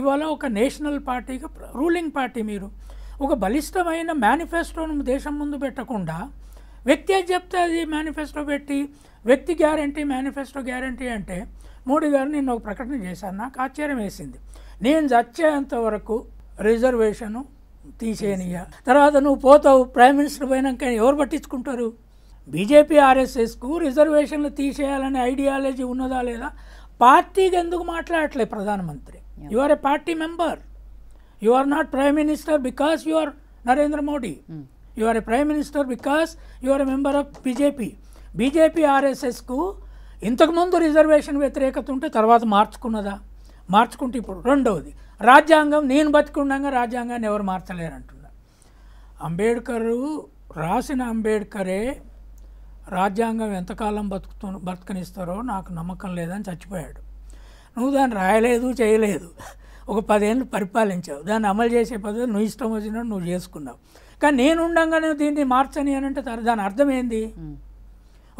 ఇవాళ ఒక నేషనల్ పార్టీగా రూలింగ్ పార్టీ మీరు ఒక బలిష్టమైన మేనిఫెస్టోను దేశం ముందు పెట్టకుండా వ్యక్తి అది చెప్తే అది మేనిఫెస్టో పెట్టి వ్యక్తి గ్యారంటీ మేనిఫెస్టో గ్యారంటీ అంటే మోడీ గారు నేను ఒక ప్రకటన చేశాను నాకు ఆశ్చర్యం వేసింది నేను చచ్చేంత వరకు రిజర్వేషను తీసేనియ తర్వాత నువ్వు పోతావు ప్రైమ్ మినిస్టర్ పోయినాక ఎవరు పట్టించుకుంటారు బీజేపీ ఆర్ఎస్ఎస్కు రిజర్వేషన్లు తీసేయాలనే ఐడియాలజీ ఉన్నదా లేదా పార్టీకి ఎందుకు మాట్లాడట్లేదు ప్రధానమంత్రి you are a party member you are not prime minister minister you are Narendra Modi you are You prime minister hmm. prime you are a member of member BJP ఆర్ఎస్ఎస్కు ఇంతకుముందు రిజర్వేషన్ వ్యతిరేకత ఉంటే తర్వాత మార్చుకున్నదా మార్చుకుంటే ఇప్పుడు రెండవది రాజ్యాంగం నేను బతికుండగా రాజ్యాంగాన్ని ఎవరు మార్చలేరంటున్నా అంబేద్కరు రాసిన అంబేద్కరే రాజ్యాంగం ఎంతకాలం బతుకుతూ బతకనిస్తారో నాకు నమ్మకం లేదని చచ్చిపోయాడు నువ్వు దాన్ని రాయలేదు చేయలేదు ఒక పదేళ్ళు పరిపాలించావు దాన్ని అమలు చేసే పదవి నువ్వు ఇష్టం వచ్చినట్టు నువ్వు చేసుకున్నావు కానీ నేను ఉండగానే దీన్ని మార్చని అని అంటే దాని అర్థం ఏంది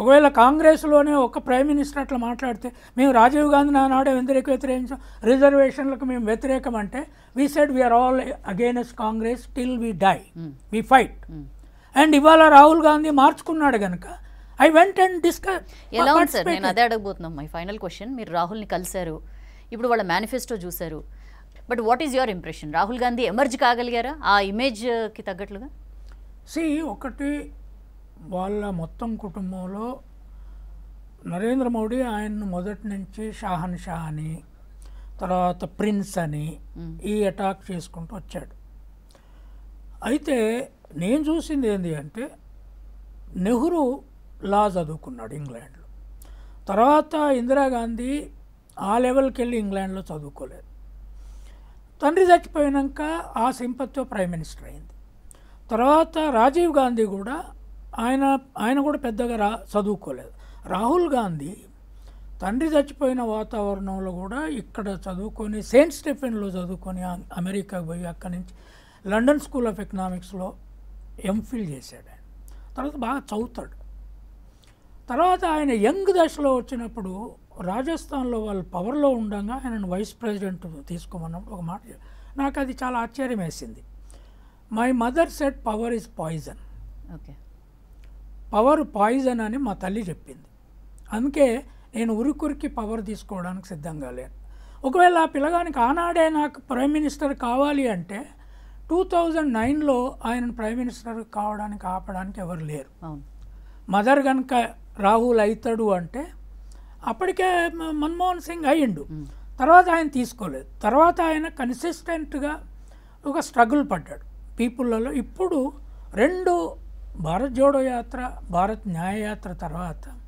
ఒకవేళ కాంగ్రెస్లోనే ఒక ప్రైమ్ మినిస్టర్ అట్లా మాట్లాడితే మేము రాజీవ్ గాంధీ నానాడే వ్యతిరేక వ్యతిరేకించాం రిజర్వేషన్లకు మేము వ్యతిరేకం అంటే we said we are all against Congress till we die we fight and ఇవాళ రాహుల్ గాంధీ మార్చుకున్నాడు కనుక ఐ వెంట్ అండ్ డిస్కస్ ఎలా సార్ నేను అదే అడగబోతున్నాం మై ఫైనల్ క్వశ్చన్ మీరు రాహుల్ని కలిశారు ఇప్పుడు వాళ్ళ మేనిఫెస్టో చూశారు but what is your impression Rahul Gandhi emerge కాగలిగారా ఆ ఇమేజ్కి తగ్గట్లుగా సి ఒకటి వాళ్ళ మొత్తం కుటుంబంలో నరేంద్ర మోడీ ఆయన్ను మొదటి నుంచి షాహన్ షా అని తర్వాత ప్రిన్స్ అని hmm. ఈ అటాక్ చేసుకుంటూ వచ్చాడు అయితే నేను చూసింది ఏంటి అంటే నెహ్రూ లా చదువుకున్నాడు ఇంగ్లాండ్లో తర్వాత ఇందిరాగాంధీ ఆ లెవెల్కి వెళ్ళి ఇంగ్లాండ్లో చదువుకోలేదు తండ్రి చచ్చిపోయాక ఆ సింపత్తో ప్రైమ్ మినిస్టర్ అయింది తర్వాత రాజీవ్ గాంధీ కూడా ఆయన ఆయన కూడా పెద్దగా రా చదువుకోలేదు రాహుల్ గాంధీ తండ్రి చచ్చిపోయిన వాతావరణంలో కూడా ఇక్కడ చదువుకొని సెయింట్ స్టెఫెన్లో చదువుకొని అమెరికా పోయి అక్కడి నుంచి లండన్ స్కూల్ ఆఫ్ ఎకనామిక్స్లో ఎంఫిల్ చేశాడు ఆయన తర్వాత బాగా చదువుతాడు తర్వాత ఆయన యంగ్ దశలో వచ్చినప్పుడు రాజస్థాన్లో వాళ్ళు పవర్లో ఉండగా ఆయనను వైస్ ప్రెసిడెంట్ తీసుకోమన్నప్పుడు ఒక మాట నాకు అది చాలా ఆశ్చర్యం వేసింది my mother said power is poison okay power poison అని మా తల్లి చెప్పింది అందుకే నేను ఉరికురికి పవర్ తీసుకోవడానికి సిద్ధంగా లేను ఒకవేళ ఆ పిల్లగానికి ఆనాడే నాకు ప్రైమ్ మినిస్టర్ కావాలి అంటే టూ థౌజండ్ నైన్లో ఆయన ప్రైమ్ మినిస్టర్ కావడానికి ఆపడానికి ఎవరు లేరు మదర్ కనుక రాహుల్ అవుతాడు అంటే అప్పటికే మన్మోహన్ సింగ్ అయ్యిండు తర్వాత ఆయన తీసుకోలేదు తర్వాత ఆయన కన్సిస్టెంట్గా ఒక స్ట్రగుల్ పడ్డాడు పీపుల్లలో ఇప్పుడు రెండు భారత్ జోడో యాత్ర భారత్ న్యాయ యాత్ర తర్వాత